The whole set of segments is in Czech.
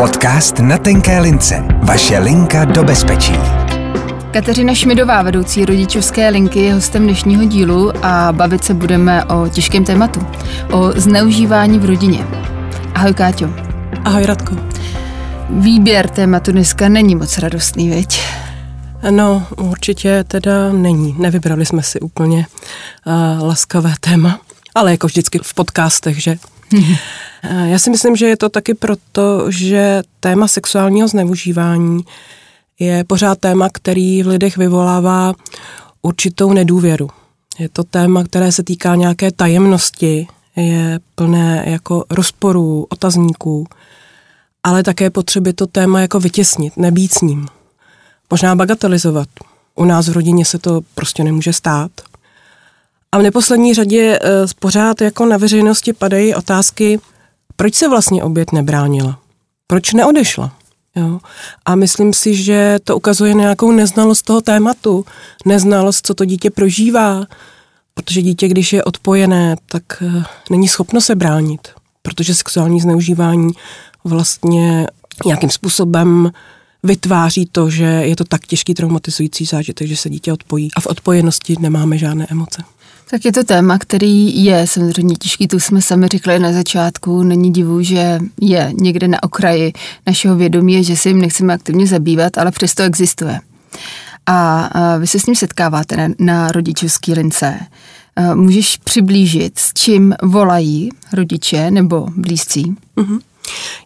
Podcast na tenké lince. Vaše linka do bezpečí. Kateřina Šmidová, vedoucí rodičovské linky, je hostem dnešního dílu a bavit se budeme o těžkém tématu. O zneužívání v rodině. Ahoj Káťo. Ahoj Radko. Výběr tématu dneska není moc radostný, veď? No, určitě teda není. Nevybrali jsme si úplně uh, laskavé téma, ale jako vždycky v podcastech, že? Já si myslím, že je to taky proto, že téma sexuálního zneužívání je pořád téma, který v lidech vyvolává určitou nedůvěru. Je to téma, které se týká nějaké tajemnosti, je plné jako rozporů, otazníků, ale také potřeby to téma jako vytěsnit, nebýt s ním. Možná bagatelizovat. U nás v rodině se to prostě nemůže stát. A v neposlední řadě eh, pořád jako na veřejnosti padají otázky, proč se vlastně obět nebránila? Proč neodešla? Jo? A myslím si, že to ukazuje nějakou neznalost toho tématu, neznalost, co to dítě prožívá, protože dítě, když je odpojené, tak eh, není schopno se bránit, protože sexuální zneužívání vlastně nějakým způsobem vytváří to, že je to tak těžký traumatizující zážitek, že se dítě odpojí a v odpojenosti nemáme žádné emoce. Tak je to téma, který je samozřejmě těžký, to jsme sami řekli na začátku. Není divu, že je někde na okraji našeho vědomí, že se jim nechceme aktivně zabývat, ale přesto existuje. A vy se s ním setkáváte na, na rodičovský lince. E, můžeš přiblížit, s čím volají rodiče nebo blízcí? Mm-hmm.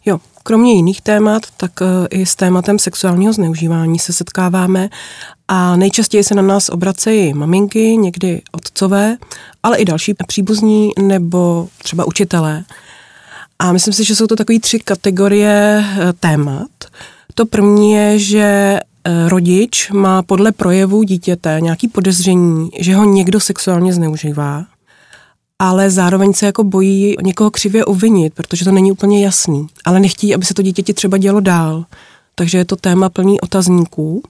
Jo, Kromě jiných témat, tak eh, i s tématem sexuálního zneužívání se setkáváme a nejčastěji se na nás obracejí maminky, někdy otcové, ale i další příbuzní nebo třeba učitelé. A myslím si, že jsou to takové tři kategorie eh, témat. To první je, že eh, rodič má podle projevu dítěte nějaký podezření, že ho někdo sexuálně zneužívá ale zároveň se jako bojí někoho křivě uvinit, protože to není úplně jasný. Ale nechtí, aby se to dítěti třeba dělo dál. Takže je to téma plný otazníků.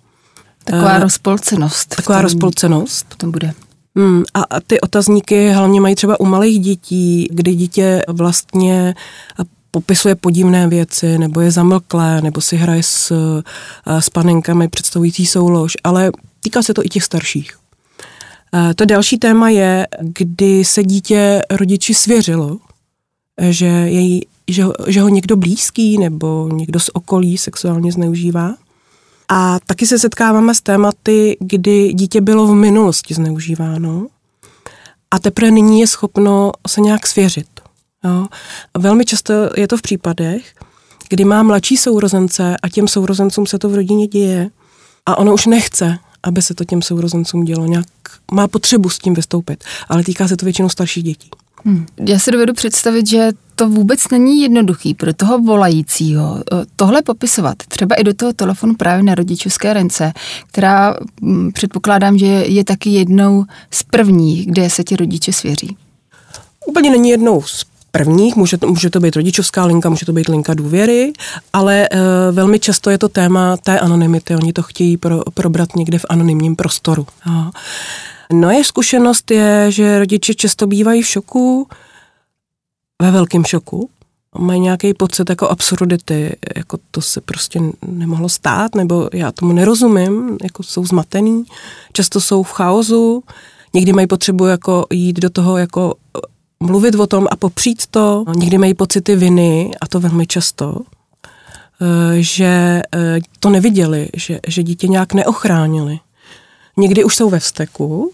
Taková uh, rozpolcenost. Taková rozpolcenost. Potom bude. Hmm, a ty otazníky hlavně mají třeba u malých dětí, kdy dítě vlastně popisuje podivné věci, nebo je zamlklé, nebo si hraje s, eh, s panenkami představující soulož, ale týká se to i těch starších. Eh, to další téma je, kdy se dítě rodiči svěřilo, eh, že, jej, že, že ho někdo blízký nebo někdo z okolí sexuálně zneužívá. A taky se setkáváme s tématy, kdy dítě bylo v minulosti zneužíváno a teprve nyní je schopno se nějak svěřit. Jo. Velmi často je to v případech, kdy má mladší sourozence a těm sourozencům se to v rodině děje a ono už nechce aby se to těm sourozencům dělo nějak, má potřebu s tím vystoupit, ale týká se to většinou starších dětí. Hmm. Já si dovedu představit, že to vůbec není jednoduchý pro toho volajícího eh, tohle popisovat. Třeba i do toho telefonu právě na rodičovské rence, která m, hm, předpokládám, že je taky jednou z prvních, kde se ti rodiče svěří. Úplně není jednou z prvních, může to, může to být rodičovská linka, může to být linka důvěry, ale e, velmi často je to téma té anonymity, oni to chtějí pro, probrat někde v anonymním prostoru. No. No je zkušenost je, že rodiče často bývají v šoku, ve velkém šoku, mají nějaký pocit jako absurdity, jako to se prostě nemohlo stát, nebo já tomu nerozumím, jako jsou zmatený, často jsou v chaosu, někdy mají potřebu jako jít do toho jako mluvit o tom a popřít to, někdy mají pocity viny, a to velmi často, eh, že eh, to neviděli, že, že dítě nějak neochránili. Někdy už jsou ve vzteku,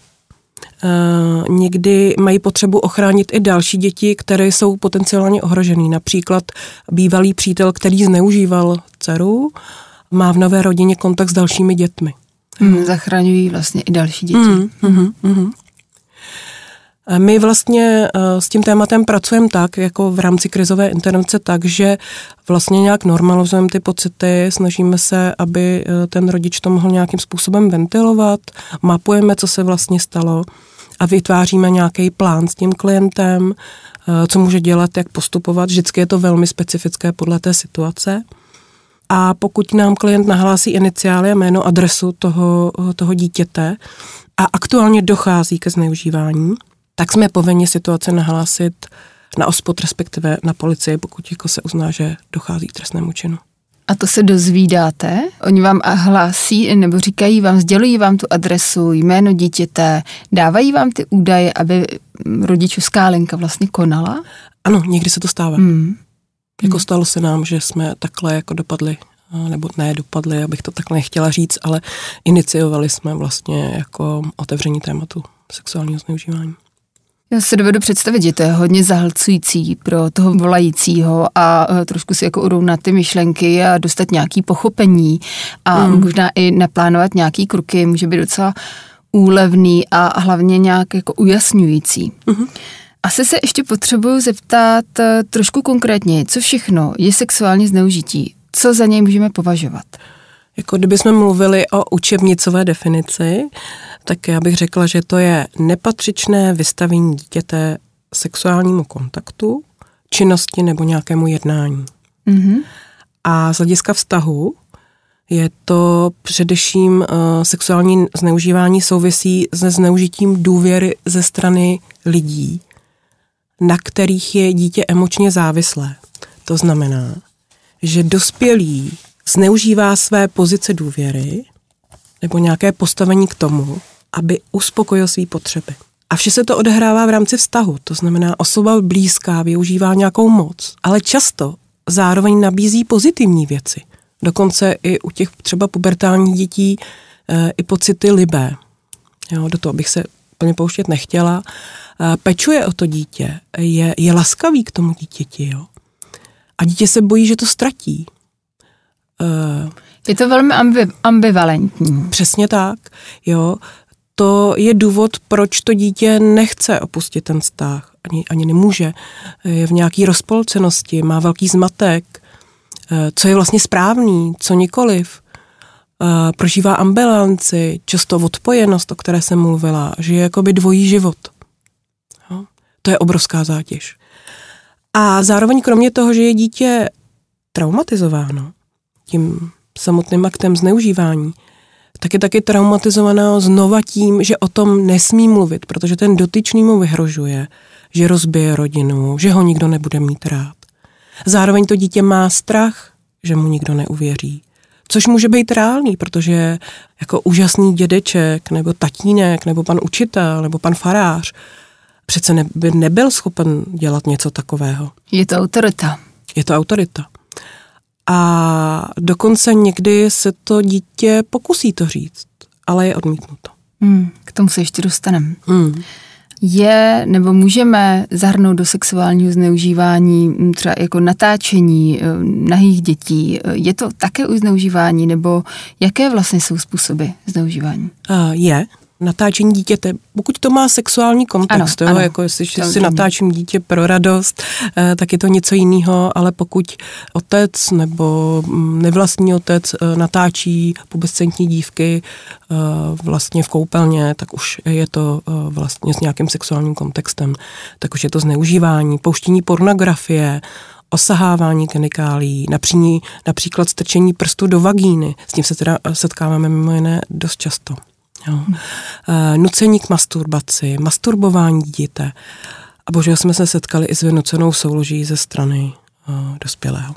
Uh, někdy mají potřebu ochránit i další děti, které jsou potenciálně ohrožené. Například bývalý přítel, který zneužíval dceru, má v nové rodině kontakt s dalšími dětmi. Hmm, zachraňují vlastně i další děti. Hmm, hmm, hmm. hmm. My vlastně eh, s tím tématem pracujeme tak, jako v rámci krizové intervence, tak, že vlastně nějak normalizujeme ty pocity, snažíme se, aby eh, ten rodič to mohl nějakým způsobem ventilovat, mapujeme, co se vlastně stalo a vytváříme nějaký plán s tím klientem, eh, co může dělat, jak postupovat. Vždycky je to velmi specifické podle té situace. A pokud nám klient nahlásí iniciály a jméno adresu toho, toho dítěte a aktuálně dochází ke zneužívání, tak jsme povinni situaci nahlásit na ospod, respektive na policii, pokud jako se uzná, že dochází k trestnému činu. A to se dozvídáte? Oni vám hlásí nebo říkají vám, sdělují vám tu adresu, jméno dítěte, dávají vám ty údaje, aby rodičovská linka vlastně konala? Ano, někdy se to stává. Hmm. Jako hmm. stalo se nám, že jsme takhle jako dopadli, nebo ne dopadli, abych to takhle nechtěla říct, ale iniciovali jsme vlastně jako otevření tématu sexuálního zneužívání. Já se dovedu představit, že to je hodně zahlcující pro toho volajícího a eh, trošku si jako urovnat ty myšlenky a dostat nějaký pochopení a mm. možná i naplánovat nějaký kruky, může být docela úlevný a hlavně nějak jako ujasňující. Mm-hmm. Asi se ještě potřebuju zeptat eh, trošku konkrétně, co všechno je sexuální zneužití, co za něj můžeme považovat? Jako kdybychom mluvili o učebnicové definici, tak já bych řekla, že to je nepatřičné vystavení dítěte sexuálnímu kontaktu, činnosti nebo nějakému jednání. Mm-hmm. A z hlediska vztahu je to především uh, sexuální zneužívání souvisí se zneužitím důvěry ze strany lidí, na kterých je dítě emočně závislé. To znamená, že dospělí zneužívá své pozice důvěry nebo nějaké postavení k tomu, aby uspokojil své potřeby. A vše se to odehrává v rámci vztahu, to znamená, osoba blízká využívá nějakou moc, ale často zároveň nabízí pozitivní věci. Dokonce i u těch třeba pubertálních dětí e, i pocity libé. Jo, do toho bych se plně pouštět nechtěla. E, pečuje o to dítě, je, je laskavý k tomu dítěti. Jo. A dítě se bojí, že to ztratí. Eh, je to velmi ambivalentní. Přesně tak, jo. To je důvod, proč to dítě nechce opustit ten vztah. Ani, ani nemůže. Eh, je v nějaký rozpolcenosti, má velký zmatek. Eh, co je vlastně správný, co nikoliv. Prožívá ambulanci, často odpojenost, o které jsem mluvila, že je jakoby dvojí život. Jo? To je obrovská zátěž. A zároveň kromě toho, že je dítě traumatizováno, tím samotným aktem zneužívání, tak je taky traumatizovaná znova tím, že o tom nesmí mluvit, protože ten dotyčný mu vyhrožuje, že rozbije rodinu, že ho nikdo nebude mít rád. Zároveň to dítě má strach, že mu nikdo neuvěří. Což může být reálný, protože jako úžasný dědeček, nebo tatínek, nebo pan učitel, nebo pan farář přece by nebyl schopen dělat něco takového. Je to autorita. Je to autorita. A dokonce někdy se to dítě pokusí to říct, ale je odmítnuto. Hmm, k tomu se ještě dostaneme. Hmm. Je nebo můžeme zahrnout do sexuálního zneužívání hm, třeba jako natáčení eh, nahých dětí? Eh, je to také u zneužívání nebo jaké vlastně jsou způsoby zneužívání? Uh, je, natáčení dítěte, pokud to má sexuální kontext, ano, jo, ano. jako jestli to, si natáčím dítě pro radost, eh, tak je to něco jiného, ale pokud otec nebo mm, nevlastní otec eh, natáčí pubescentní dívky eh, vlastně v koupelně, tak už je to eh, vlastně s nějakým sexuálním kontextem, tak už je to zneužívání, pouštění pornografie, osahávání chemikálí, například strčení prstu do vagíny. S tím se teda eh, setkáváme mimo jiné dost často. Jo. Eh, nucení k masturbaci, masturbování dítěte. A bohužel jsme se setkali i s vynucenou souloží ze strany uh, dospělého.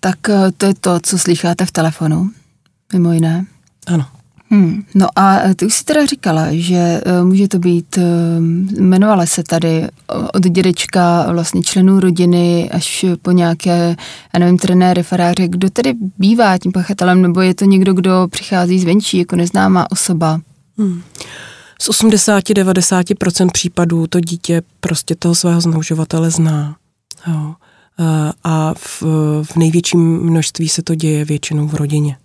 Tak eh, to je to, co slycháte v telefonu, mimo jiné. Ano. Hmm. No a ty už jsi teda říkala, že může to být, jmenovala se tady od dědečka vlastně členů rodiny až po nějaké, já nevím, trenéry, faráře, kdo tedy bývá tím pachatelem, nebo je to někdo, kdo přichází zvenčí jako neznámá osoba? Hmm. Z 80-90% případů to dítě prostě toho svého zneuživatele zná. Jo. Eh, a v, v největším množství se to děje většinou v rodině.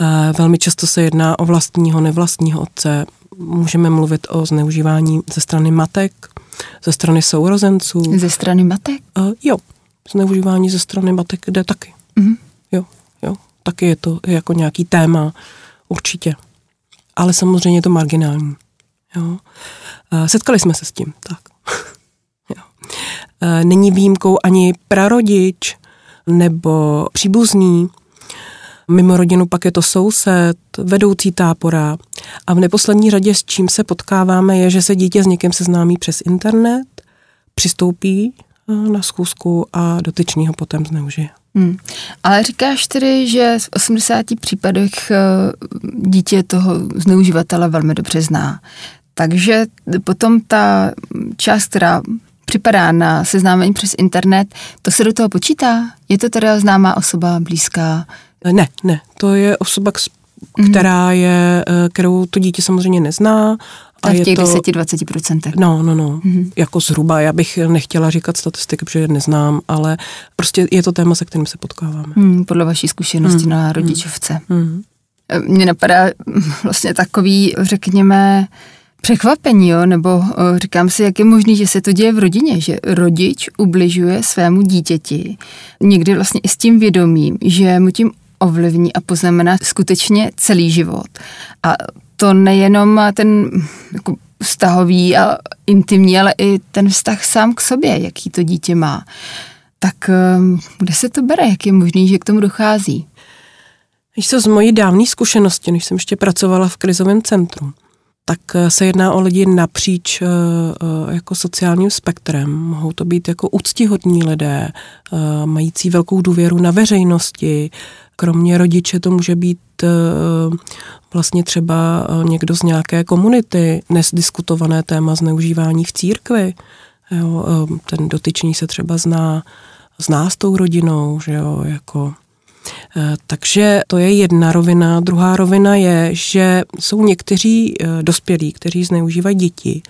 Eh, velmi často se jedná o vlastního, nevlastního otce. Můžeme mluvit o zneužívání ze strany matek, ze strany sourozenců. Ze strany matek? Eh, jo, zneužívání ze strany matek jde taky. Mm-hmm. Jo, jo, taky je to jako nějaký téma, určitě ale samozřejmě je to marginální. Jo. Eh, setkali jsme se s tím, tak. jo. Eh, není výjimkou ani prarodič nebo příbuzný, mimo rodinu pak je to soused, vedoucí tápora a v neposlední řadě s čím se potkáváme je, že se dítě s někým seznámí přes internet, přistoupí na schůzku a ho potom zneužije. Hmm. Ale říkáš tedy, že v 80 případech eh, dítě toho zneuživatele velmi dobře zná. Takže potom ta část, která připadá na seznámení přes internet, to se do toho počítá? Je to teda známá osoba, blízká? Eh, ne, ne, to je osoba, mhm. která je, eh, kterou to dítě samozřejmě nezná a v těch to... 10-20%. No, no, no. Mm-hmm. Jako zhruba. Já bych nechtěla říkat statistiky, protože je neznám, ale prostě je to téma, se kterým se potkáváme. Mm, podle vaší zkušenosti mm. na hmm. rodičovce. Mm. Mně napadá hm, vlastně takový, řekněme, překvapení, jo? nebo eh, říkám si, jak je možné, že se to děje v rodině, že rodič ubližuje svému dítěti, někdy vlastně i s tím vědomím, že mu tím ovlivní a poznamená skutečně celý život. A to nejenom ten jako vztahový a intimní, ale i ten vztah sám k sobě, jaký to dítě má. Tak eh, kde se to bere? Jak je možný, že k tomu dochází? Když se z mojí dávné zkušenosti, než jsem ještě pracovala v krizovém centru, tak eh, se jedná o lidi napříč eh, jako sociálním spektrem. Mohou to být jako úctihodní lidé, mající velkou důvěru na veřejnosti, Kromě rodiče to může být eh, vlastně třeba eh, někdo z nějaké komunity, nesdiskutované téma zneužívání v církvi. Jo, eh, ten dotyčný se třeba zná, zná s tou rodinou, že jo, jako... Takže to je jedna rovina. Druhá rovina je, že jsou někteří dospělí, kteří zneužívají děti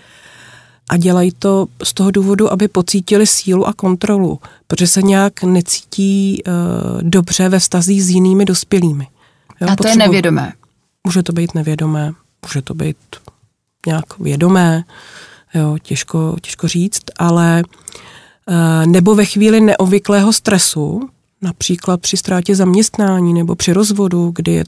a dělají to z toho důvodu, aby pocítili sílu a kontrolu, protože se nějak necítí uh, dobře ve vztazích s jinými dospělými. Jo, a to potřebu... je nevědomé. Může to být nevědomé, může to být nějak vědomé, jo, těžko, těžko říct, ale uh, nebo ve chvíli neobvyklého stresu, například při ztrátě zaměstnání nebo při rozvodu, kdy je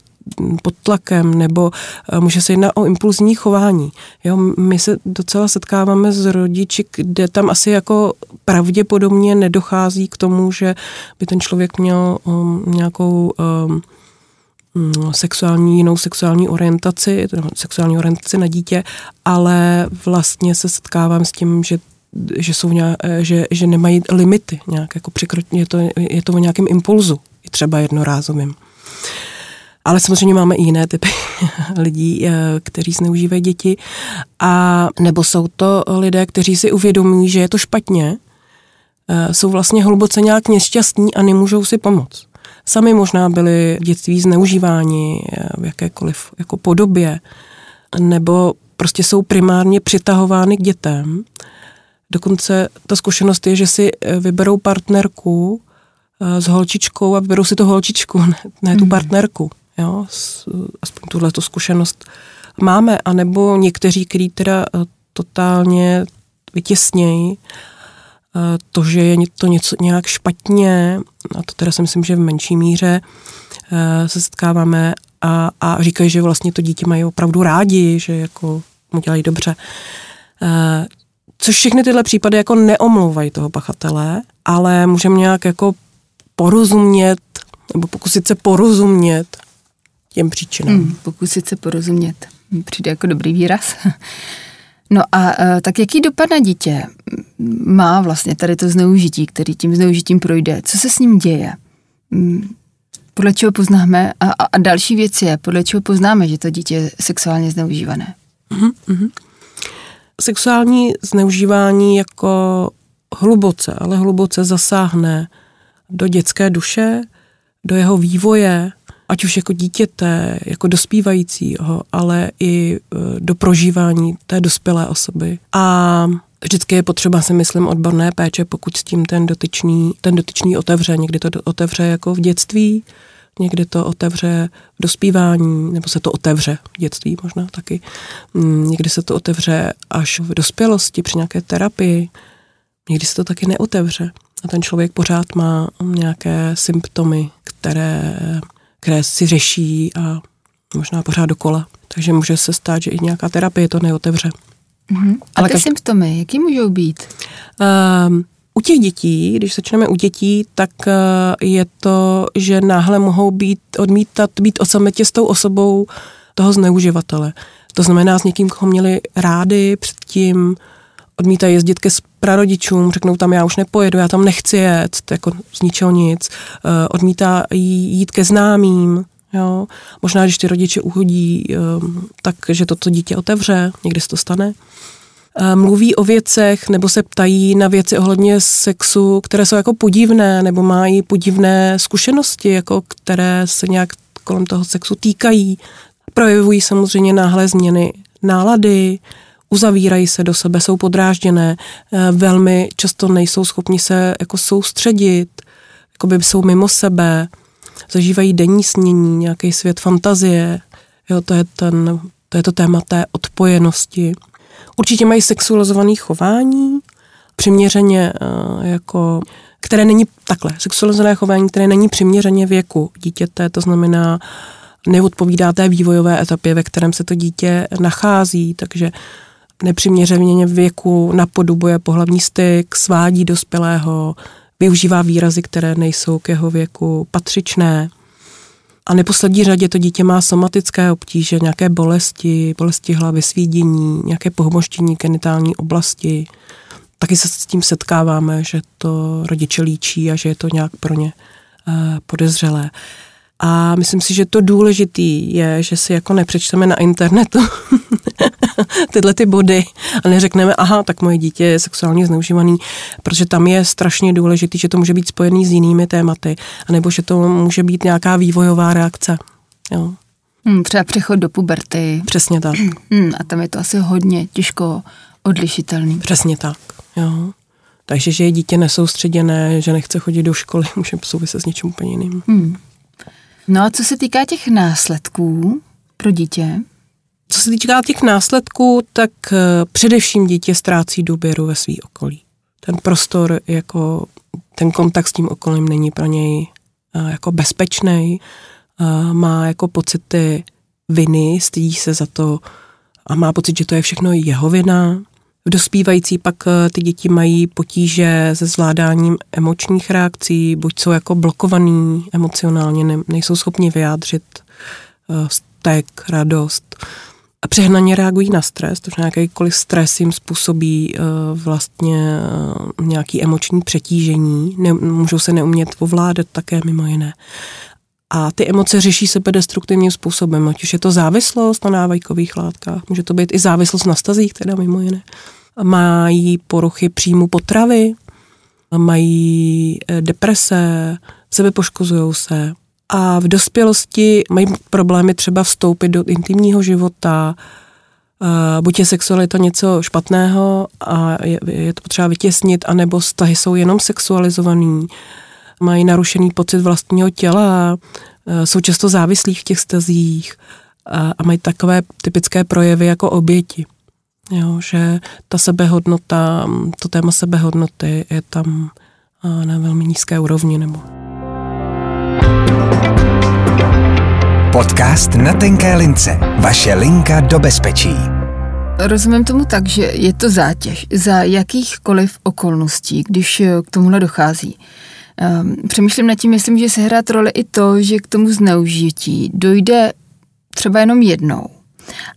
pod tlakem, nebo eh, může se jednat o impulzní chování. Jo, my se docela setkáváme s rodiči, kde tam asi jako pravděpodobně nedochází k tomu, že by ten člověk měl um, nějakou um, mm, sexuální, jinou sexuální orientaci, sexuální orientaci na dítě, ale vlastně se setkávám s tím, že že, jsou nějak, eh, že, že nemají limity nějak, jako překrot, je to, je to o nějakém impulzu, třeba jednorázovým. Ale samozřejmě máme i jiné typy lidí, eh, kteří zneužívají děti. A nebo jsou to lidé, kteří si uvědomují, že je to špatně, eh, jsou vlastně hluboce nějak nešťastní a nemůžou si pomoct. Sami možná byli v dětství zneužíváni v jakékoliv jako podobě, nebo prostě jsou primárně přitahovány k dětem Dokonce ta zkušenost je, že si eh, vyberou partnerku eh, s holčičkou a vyberou si to holčičku, ne, ne tu mhm. partnerku. Jo? Aspoň tuhle zkušenost máme. A nebo někteří, kteří teda eh, totálně vytěsnějí to, že je to něco nějak špatně, a to teda si myslím, že v menší míře se setkáváme a, a říkají, že vlastně to dítě mají opravdu rádi, že jako mu dělají dobře. Což všechny tyhle případy jako neomlouvají toho pachatele, ale můžeme nějak jako porozumět nebo pokusit se porozumět těm příčinám. Hmm, pokusit se porozumět. Přijde jako dobrý výraz. No a eh, tak jaký dopad na dítě má vlastně tady to zneužití, který tím zneužitím projde? Co se s ním děje? Hmm, podle čeho poznáme? A, a, další věc je, podle čeho poznáme, že to dítě je sexuálně zneužívané? uh-huh sexuální zneužívání jako hluboce, ale hluboce zasáhne do dětské duše, do jeho vývoje, ať už jako dítěte, jako dospívajícího, ale i e, do prožívání té dospělé osoby. A vždycky je potřeba, si myslím, odborné péče, pokud s tím ten dotyčný, ten dotyčný otevře. Někdy to otevře jako v dětství, někdy to otevře v dospívání, nebo se to otevře v dětství možná taky. Mm, někdy se to otevře až v dospělosti při nějaké terapii, někdy se to taky neotevře. A ten člověk pořád má nějaké symptomy, které, které si řeší a možná pořád dokola. Takže může se stát, že i nějaká terapie to neotevře. Mm-hmm. A Ale ty každ- symptomy, jaký můžou být? Um, u těch dětí, když začneme u dětí, tak eh, je to, že náhle mohou být odmítat být osametě s tou osobou toho zneuživatele. To znamená s někým, koho měli rády předtím, odmítají jezdit ke prarodičům, řeknou tam já už nepojedu, já tam nechci jet, jako z ničeho nic, eh, odmítá jít ke známým, jo. Možná, když ty rodiče uhodí, eh, tak, že toto dítě otevře, někdy se to stane. Eh, mluví o věcech nebo se ptají na věci ohledně sexu, které jsou jako podivné nebo mají podivné zkušenosti, jako které se nějak kolem toho sexu týkají. Projevují samozřejmě náhle změny nálady, uzavírají se do sebe, jsou podrážděné, eh, velmi často nejsou schopni se jako soustředit, jako by jsou mimo sebe, zažívají denní snění, nějaký svět fantazie. Jo, to je, ten, to je to téma té odpojenosti. Určitě mají sexualizované chování, přiměřeně eh, jako které není takhle, sexualizované chování, které není přiměřeně věku dítěte, to znamená neodpovídá té vývojové etapě, ve kterém se to dítě nachází, takže nepřiměřeně věku napodobuje pohlavní styk, svádí dospělého, využívá výrazy, které nejsou k jeho věku patřičné. A neposlední řadě to dítě má somatické obtíže, nějaké bolesti, bolesti hlavy, svídění, nějaké pohmoštění genitální oblasti. Taky se s tím setkáváme, že to rodiče líčí a že je to nějak pro ně eh, podezřelé. A myslím si, že to důležitý je, že si jako nepřečteme na internetu tyhle ty body a neřekneme, aha, tak moje dítě je sexuálně zneužívaný, protože tam je strašně důležitý, že to může být spojený s jinými tématy, anebo že to může být nějaká vývojová reakce. Jo. Hmm, třeba přechod do puberty. Přesně tak. Hmm, a tam je to asi hodně těžko odlišitelný. Přesně tak, jo. Takže, že je dítě nesoustředěné, že nechce chodit do školy, může souviset s něčím úplně jiným. Hmm. No a co se týká těch následků pro dítě? Co se týká těch následků, tak eh, především dítě ztrácí důběru ve svý okolí. Ten prostor, jako ten kontakt s tím okolím není pro něj eh, jako bezpečný, eh, má jako pocity viny, stydí se za to a má pocit, že to je všechno jeho vina, Dospívající pak eh, ty děti mají potíže se zvládáním emočních reakcí, buď jsou jako blokovaný emocionálně, ne, nejsou schopni vyjádřit stek, eh, radost a přehnaně reagují na stres, to nějakýkoliv stres jim způsobí eh, vlastně nějaký emoční přetížení, ne, můžou se neumět ovládat také mimo jiné. A ty emoce řeší sebe destruktivním způsobem, ať už je to závislost na návajkových látkách, může to být i závislost na stazích, teda mimo jiné. Mají poruchy příjmu potravy, mají e, deprese, sebepoškozují se. A v dospělosti mají problémy třeba vstoupit do intimního života, buď je sexualita něco špatného a je, je to potřeba vytěsnit, anebo vztahy jsou jenom sexualizovaný mají narušený pocit vlastního těla, e, jsou často závislí v těch stazích a, a mají takové typické projevy jako oběti. Jo, že ta sebehodnota, to téma sebehodnoty je tam e, na velmi nízké úrovni. Nebo... Podcast na tenké lince. Vaše linka do bezpečí. Rozumím tomu tak, že je to zátěž za jakýchkoliv okolností, když e, k tomuhle dochází. Ehm, přemýšlím nad tím, jestli může sehrát roli i to, že k tomu zneužití dojde třeba jenom jednou.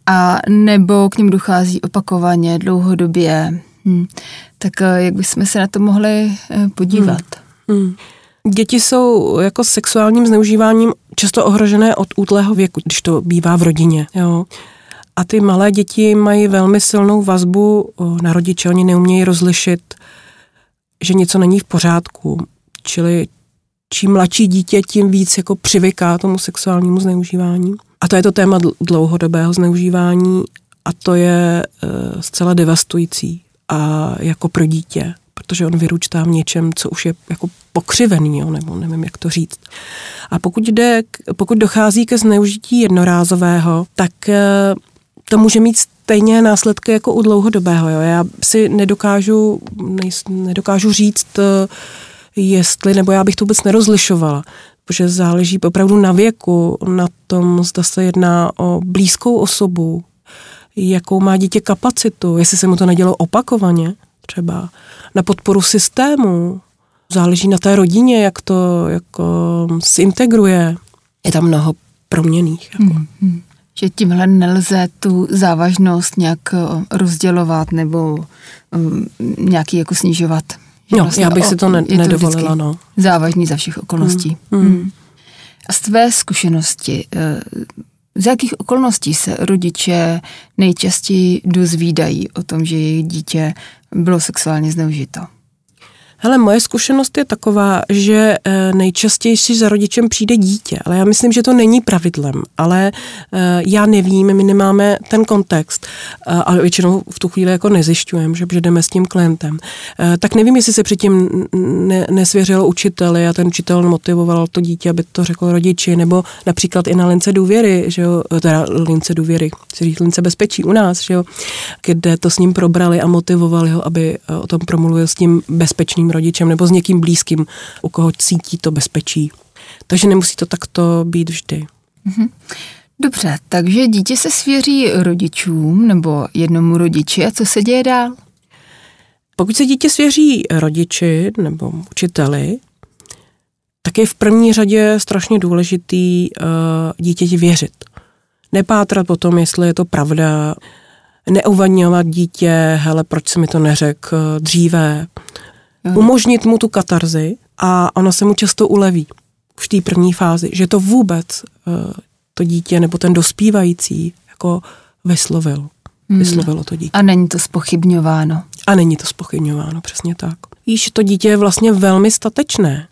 A nebo k němu dochází opakovaně, dlouhodobě. Hm. Tak eh, jak bychom se na to mohli eh, podívat? Hmm. Hmm. Děti jsou jako sexuálním zneužíváním často ohrožené od útlého věku, když to bývá v rodině. Jo. A ty malé děti mají velmi silnou vazbu na rodiče, oni neumějí rozlišit, že něco není v pořádku. Čili čím mladší dítě, tím víc jako přivyká tomu sexuálnímu zneužívání. A to je to téma dlouhodobého zneužívání a to je e, zcela devastující a jako pro dítě, protože on vyručtá v něčem, co už je jako pokřivený, jo, nebo nevím, jak to říct. A pokud, jde, pokud dochází ke zneužití jednorázového, tak e, to může mít stejně následky jako u dlouhodobého. Jo. Já si nedokážu, nej, nedokážu říct, e, jestli, nebo já bych to vůbec nerozlišovala, protože záleží opravdu na věku, na tom, zda se jedná o blízkou osobu, jakou má dítě kapacitu, jestli se mu to nedělo opakovaně třeba, na podporu systému, záleží na té rodině, jak to jako si um, integruje. Je tam mnoho proměných. Jako. Mm, hmm Že tímhle nelze tu závažnost nějak uh, rozdělovat nebo um, nějaký jako snižovat. No, vlastně já bych o, si to ne- je nedovolila, to no. Závažný za všech okolností. Mm, mm. Mm. A z tvé zkušenosti, eh, z jakých okolností se rodiče nejčastěji dozvídají o tom, že jejich dítě bylo sexuálně zneužito? Hele, moje zkušenost je taková, že eh, si za rodičem přijde dítě, ale já myslím, že to není pravidlem, ale eh, já nevím, my nemáme ten kontext, eh, ale většinou v tu chvíli jako nezjišťujeme, že jdeme s tím klientem. Tak nevím, jestli se předtím ne, nesvěřilo učiteli a ten učitel motivoval to dítě, aby to řekl rodiči, nebo například i na lince důvěry, že jo, teda lince důvěry, chci říct lince bezpečí u nás, že jo, kde to s ním probrali a motivovali ho, aby o tom promluvil s tím bezpečným rodičem nebo s někým blízkým, u koho cítí to bezpečí. Takže nemusí to takto být vždy. Mhm. Dobře, takže dítě se svěří rodičům nebo jednomu rodiči a co se děje dál? Pokud se dítě svěří rodiči nebo učiteli, tak je v první řadě strašně důležitý uh, dítěti věřit. Nepátrat po tom, jestli je to pravda, neuvaňovat dítě, hele, proč se mi to neřek dříve, Mhm. umožnit mu tu katarzi a ona se mu často uleví v té první fázi, že to vůbec eh, to dítě nebo ten dospívající jako vyslovil. Hmm. Vyslovilo to dítě. A není to spochybňováno. A není to spochybňováno, přesně tak. Víš, to dítě je vlastně velmi statečné,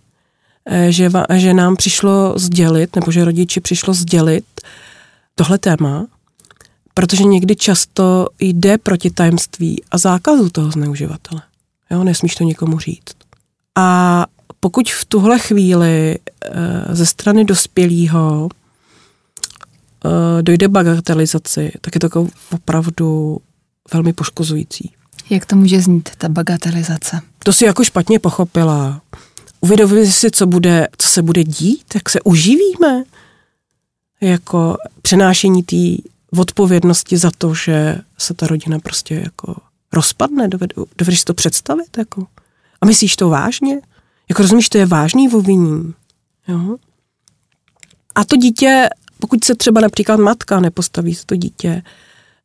eh, že, že nám přišlo sdělit, nebo že rodiči přišlo sdělit tohle téma, protože někdy často jde proti tajemství a zákazu toho zneuživatele. Jo, nesmíš to nikomu říct. A pokud v tuhle chvíli eh, ze strany dospělého eh, dojde bagatelizaci, tak je to jako opravdu velmi poškozující. Jak to může znít, ta bagatelizace? To si jako špatně pochopila. Uvědomuji si, co, bude, co se bude dít, jak se uživíme. Jako přenášení té odpovědnosti za to, že se ta rodina prostě jako rozpadne. Dovedu, dovedeš si to představit? Jako? A myslíš to vážně? Jako rozumíš, to je vážný vovinní. Jo? A to dítě, pokud se třeba například matka nepostaví to dítě,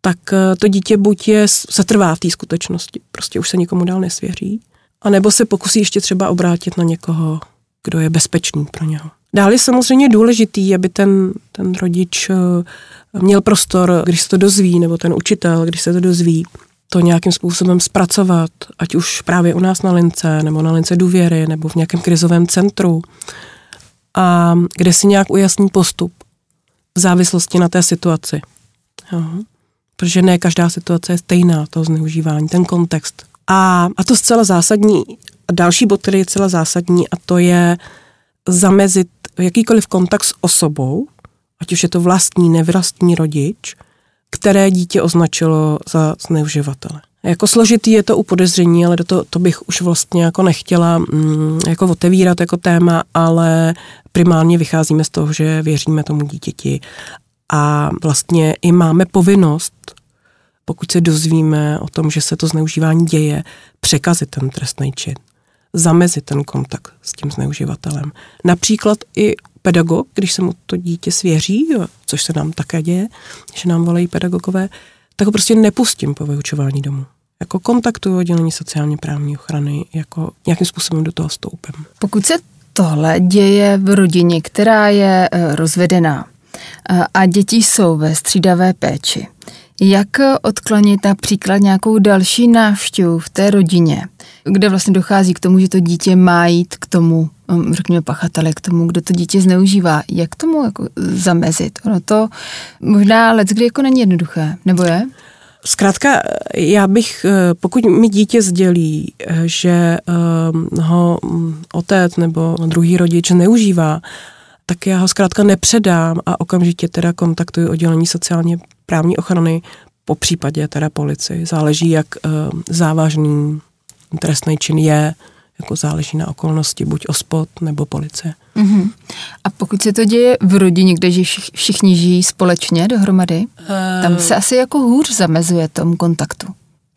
tak eh, to dítě buď je trvá v té skutečnosti, prostě už se nikomu dál nesvěří, anebo se pokusí ještě třeba obrátit na někoho, kdo je bezpečný pro něho. Dál je samozřejmě důležitý, aby ten, ten rodič eh, měl prostor, když se to dozví, nebo ten učitel, když se to dozví, to nějakým způsobem zpracovat, ať už právě u nás na lince, nebo na lince důvěry, nebo v nějakém krizovém centru, a kde si nějak ujasní postup v závislosti na té situaci. Jo. Protože ne každá situace je stejná, to zneužívání, ten kontext. A, a to zcela zásadní, a další bod, který je zcela zásadní, a to je zamezit jakýkoliv kontakt s osobou, ať už je to vlastní, nevlastní rodič, které dítě označilo za zneuživatele. Jako složitý je to u podezření, ale do to, to bych už vlastně jako nechtěla mm, jako otevírat jako téma, ale primárně vycházíme z toho, že věříme tomu dítěti a vlastně i máme povinnost, pokud se dozvíme o tom, že se to zneužívání děje, překazit ten trestný čin, zamezit ten kontakt s tím zneuživatelem. Například i pedagog, když se mu to dítě svěří, což se nám také děje, že nám volají pedagogové, tak ho prostě nepustím po vyučování domů. Jako kontaktuju oddělení sociálně právní ochrany, jako nějakým způsobem do toho stoupem. Pokud se tohle děje v rodině, která je eh, rozvedená eh, a děti jsou ve střídavé péči, jak odklonit například nějakou další návštěvu v té rodině, kde vlastně dochází k tomu, že to dítě má jít k tomu, um, řekněme, pachatele, k tomu, kdo to dítě zneužívá. Jak tomu jako zamezit? Ono to možná let, kdy jako není jednoduché, nebo je? Zkrátka, já bych, eh, pokud mi dítě sdělí, eh, že ehm, ho mm, otec nebo druhý rodič neužívá, tak já ho zkrátka nepředám a okamžitě teda kontaktuji oddělení sociálně právní ochrany, po případě teda policii. Záleží, jak ehm, závažný trestný čin je, jako záleží na okolnosti, buď ospod nebo policie. Mm-hmm. A pokud se to děje v rodině, kde všichni žijí společně dohromady, uh, tam se asi jako hůř zamezuje tomu kontaktu.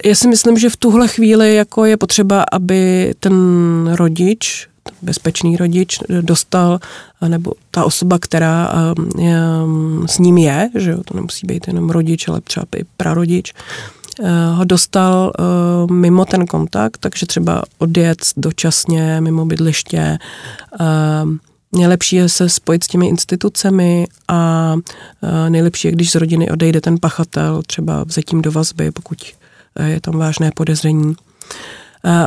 Já si myslím, že v tuhle chvíli jako je potřeba, aby ten rodič, ten bezpečný rodič, dostal, eh, nebo ta osoba, která um, s ním je, že jo, to nemusí být jenom rodič, ale třeba i prarodič, uh, Eh, ho dostal eh, mimo ten kontakt, takže třeba odjet dočasně mimo bydliště. Eh, nejlepší je se spojit s těmi institucemi a nejlepší je, když z rodiny odejde ten pachatel, třeba vzetím do vazby, pokud je tam vážné podezření.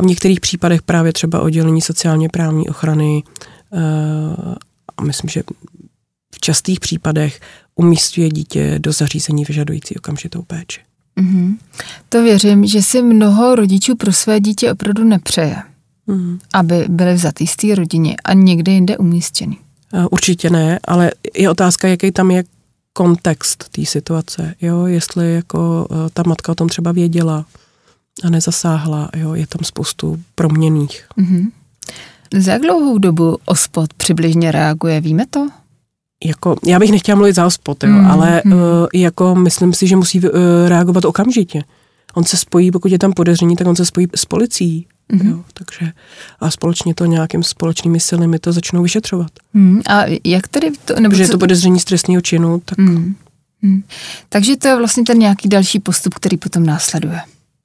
V některých případech právě třeba oddělení sociálně právní ochrany a myslím, že v častých případech umístuje dítě do zařízení vyžadující okamžitou péči. Mm-hmm. To věřím, že si mnoho rodičů pro své dítě opravdu nepřeje, mm-hmm. aby byly vzatý z té rodině a někde jinde umístěný. E, určitě ne, ale je otázka, jaký tam je kontext té situace, jo, jestli jako e, ta matka o tom třeba věděla a nezasáhla, jo, je tam spoustu proměných. Mm-hmm. Za dlouhou dobu OSPOD přibližně reaguje, víme to? jako, já bych nechtěla mluvit za hospod, mm, ale mm. Uh, jako myslím si, že musí uh, reagovat okamžitě. On se spojí, pokud je tam podezření, tak on se spojí s policií. mm Jo, takže a společně to nějakým společnými silami to začnou vyšetřovat. Mm, a jak tedy to... Nebo Protože co... je to podezření z trestného činu, tak... Mm, mm. Takže to je vlastně ten nějaký další postup, který potom následuje.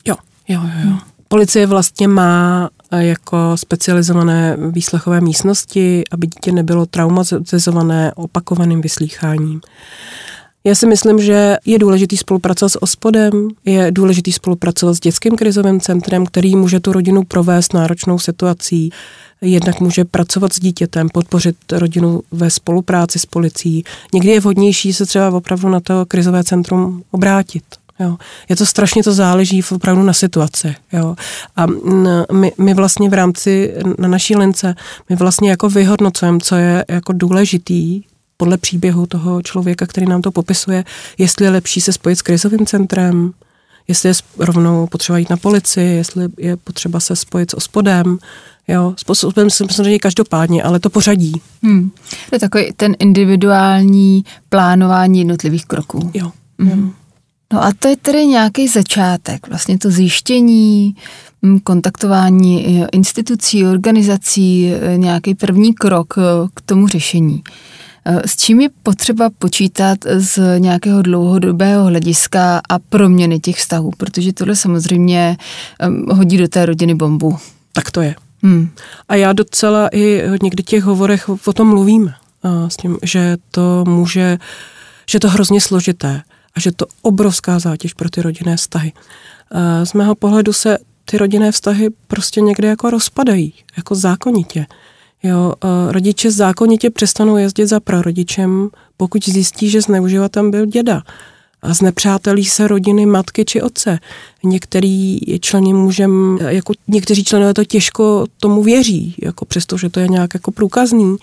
Jo, jo, jo. jo. Mm. Policie vlastně má jako specializované výslechové místnosti, aby dítě nebylo traumatizované opakovaným vyslýcháním. Já si myslím, že je důležitý spolupracovat s OSPODem, je důležitý spolupracovat s dětským krizovým centrem, který může tu rodinu provést náročnou situací. Jednak může pracovat s dítětem, podpořit rodinu ve spolupráci s policií. Někdy je vhodnější se třeba opravdu na to krizové centrum obrátit. Jo. Je to strašně, to záleží opravdu na situaci. Jo. A my, my vlastně v rámci, na naší lince, my vlastně jako vyhodnocujeme, co je jako důležitý podle příběhu toho člověka, který nám to popisuje, jestli je lepší se spojit s krizovým centrem, jestli je rovnou potřeba jít na policii, jestli je potřeba se spojit s ospodem, Jo, způsobem samozřejmě každopádně, ale to pořadí. Hmm. To je takový ten individuální plánování jednotlivých kroků. Jo. Mm. hmm No a to je tedy nějaký začátek, vlastně to zjištění, hm, kontaktování eh, institucí, organizací, eh, nějaký první krok eh, k tomu řešení. S čím je potřeba počítat z nějakého dlouhodobého hlediska a proměny těch vztahů? Protože tohle samozřejmě hm, hodí do té rodiny bombu. Tak to je. Hmm. A já docela i někdy těch hovorech o tom mluvím s tím, že to může, že to hrozně složité a že to obrovská zátěž pro ty rodinné vztahy. Eh, z mého pohledu se ty rodinné vztahy prostě někde jako rozpadají, jako zákonitě. Jo, eh, rodiče zákonitě přestanou jezdit za prarodičem, pokud zjistí, že tam byl děda. A znepřátelí se rodiny matky či otce. Některý členy můžem, eh, jako někteří členové to těžko tomu věří, jako přesto, že to je nějak jako průkazný.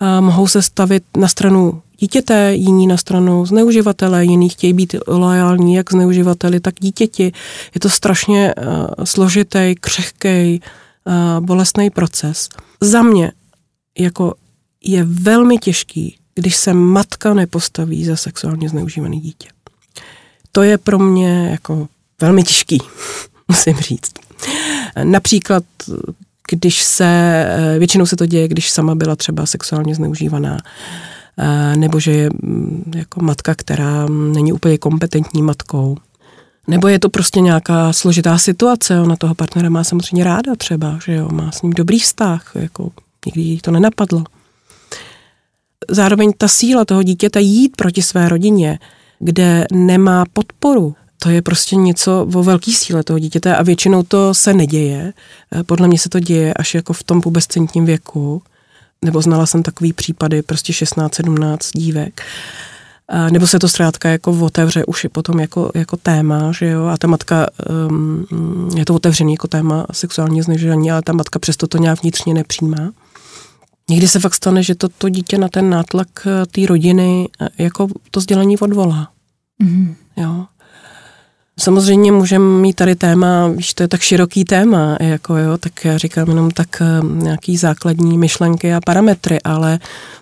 A mohou se stavit na stranu dítěte, jiní na stranu zneuživatele, jiní chtějí být loajální jak zneuživateli, tak dítěti. Je to strašně uh, eh, složitý, křehký, uh, eh, bolestný proces. Za mě jako je velmi těžký, když se matka nepostaví za sexuálně zneužívané dítě. To je pro mě jako velmi těžký, musím říct. Například, když se, eh, většinou se to děje, když sama byla třeba sexuálně zneužívaná, Eh, nebo že je mm, jako matka, která není úplně kompetentní matkou. Nebo je to prostě nějaká složitá situace, ona toho partnera má samozřejmě ráda třeba, že jo, má s ním dobrý vztah, jako nikdy jí to nenapadlo. Zároveň ta síla toho dítěte jít proti své rodině, kde nemá podporu, to je prostě něco o velký síle toho dítěte a většinou to se neděje. Eh, podle mě se to děje až jako v tom pubescentním věku, nebo znala jsem takový případy, prostě 16-17 dívek. Nebo se to zkrátka jako otevře už i potom jako, jako téma, že jo, a ta matka, um, je to otevřený jako téma sexuální znežení, ale ta matka přesto to nějak vnitřně nepřijímá. Někdy se fakt stane, že to, to dítě na ten nátlak eh, té rodiny eh, jako to sdělení odvolá. Mm. Jo. Samozřejmě můžeme mít tady téma, víš, to je tak široký téma, jako jo, tak já říkám jenom tak eh, nějaký základní myšlenky a parametry, ale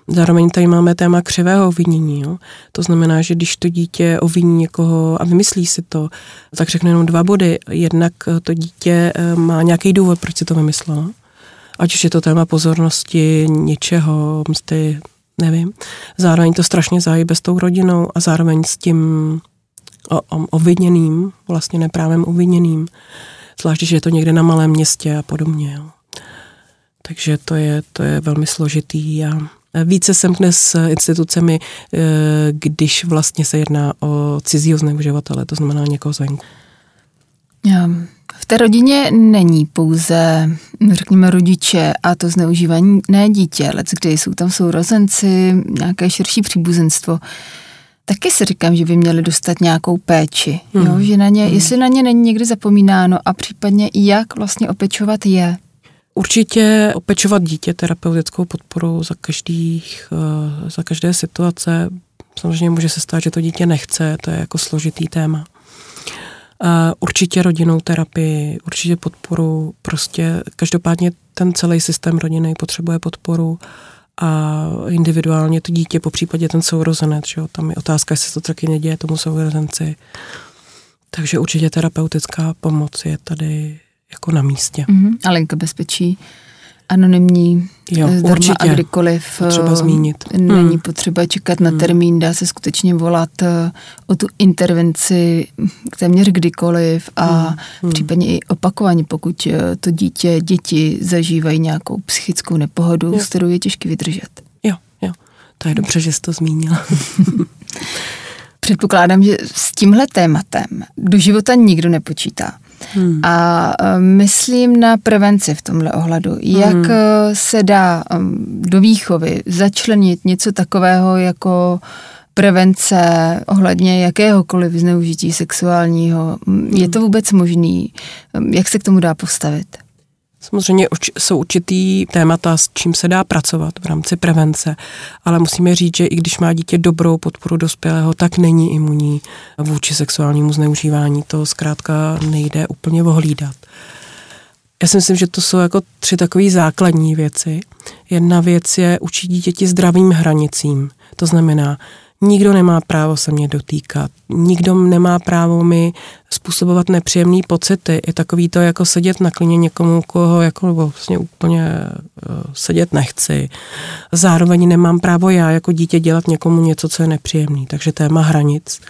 zároveň tady máme téma křivého vinění. jo. To znamená, že když to dítě oviní někoho a vymyslí si to, tak řeknu jenom dva body. Jednak eh, to dítě eh, má nějaký důvod, proč si to vymyslelo. Ať už je to téma pozornosti, něčeho, mzdy, nevím. Zároveň to strašně zájí bez tou rodinou a zároveň s tím o, o obviněným, vlastně neprávem obviněným, zvlášť, že je to někde na malém městě a podobně. Jo. Takže to je, to je velmi složitý a více jsem dnes s institucemi, e, když vlastně se jedná o cizího zneuživatele, to znamená někoho zvenku. V té rodině není pouze, řekněme, rodiče a to zneužívání ne dítě, ale kdy jsou tam sourozenci, nějaké širší příbuzenstvo taky si říkám, že by měli dostat nějakou péči, hmm. jo? že na ně, hmm. jestli na ně není někdy zapomínáno a případně jak vlastně opečovat je. Určitě opečovat dítě terapeutickou podporu za, každých, eh, za každé situace. Samozřejmě může se stát, že to dítě nechce, to je jako složitý téma. Eh, určitě rodinnou terapii, určitě podporu, prostě každopádně ten celý systém rodiny potřebuje podporu a individuálně to dítě, po případě ten sourozenec. Že jo? Tam je otázka, jestli to taky neděje tomu sourozenci. Takže určitě terapeutická pomoc je tady jako na místě. Mm-hmm, A k bezpečí anonymní, jo, eh, zdarma určitě. a kdykoliv. Potřeba eh, zmínit. Není hmm. potřeba čekat na hmm. termín, dá se skutečně volat eh, o tu intervenci téměř kdykoliv a hmm. hmm. případně i opakovaně, pokud to dítě, děti zažívají nějakou psychickou nepohodu, jo. s kterou je těžké vydržet. Jo, jo. To je dobře, že jsi to zmínila. Předpokládám, že s tímhle tématem do života nikdo nepočítá. Hmm. A e, myslím na prevenci v tomhle ohledu. Jak hmm. E, se dá e, do výchovy začlenit něco takového jako prevence ohledně jakéhokoliv zneužití sexuálního. Je hmm. to vůbec možný? Jak se k tomu dá postavit? Samozřejmě jsou určitý témata, s čím se dá pracovat v rámci prevence, ale musíme říct, že i když má dítě dobrou podporu dospělého, tak není imunní vůči sexuálnímu zneužívání. To zkrátka nejde úplně ohlídat. Já si myslím, že to jsou jako tři takové základní věci. Jedna věc je učit dítěti zdravým hranicím. To znamená, Nikdo nemá právo se mě dotýkat, nikdo nemá právo mi způsobovat nepříjemné pocity. Je takový to, jako sedět na klině někomu, koho jako vlastně úplně eh, sedět nechci. Zároveň nemám právo já jako dítě dělat někomu něco, co je nepříjemné. Takže téma hranic.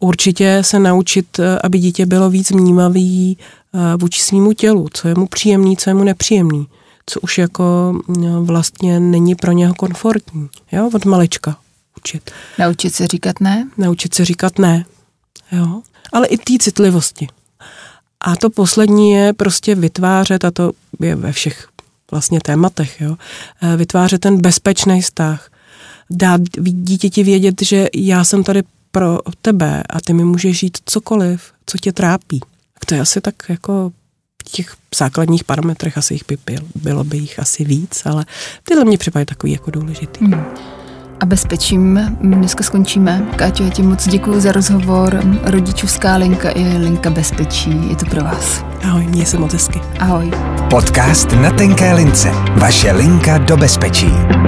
Určitě se naučit, eh, aby dítě bylo víc vnímavý eh, vůči svýmu tělu, co je mu příjemný, co je mu nepříjemný co už jako mm, vlastně není pro něho komfortní, jo, od malička naučit. Naučit se říkat ne? Naučit se říkat ne, jo. Ale i té citlivosti. A to poslední je prostě vytvářet, a to je ve všech vlastně tématech, jo, eh, vytvářet ten bezpečný vztah. Dát dítěti vědět, že já jsem tady pro tebe a ty mi můžeš žít cokoliv, co tě trápí. Tak to je asi tak jako v těch základních parametrech asi jich by bylo, bylo by jich asi víc, ale tyhle mě připadají takový jako důležitý. Hmm a bezpečím dneska skončíme. Káťo, já ti moc děkuji za rozhovor. Rodičovská linka je linka bezpečí. Je to pro vás. Ahoj, mě se moc hezky. Ahoj. Podcast na tenké lince. Vaše linka do bezpečí.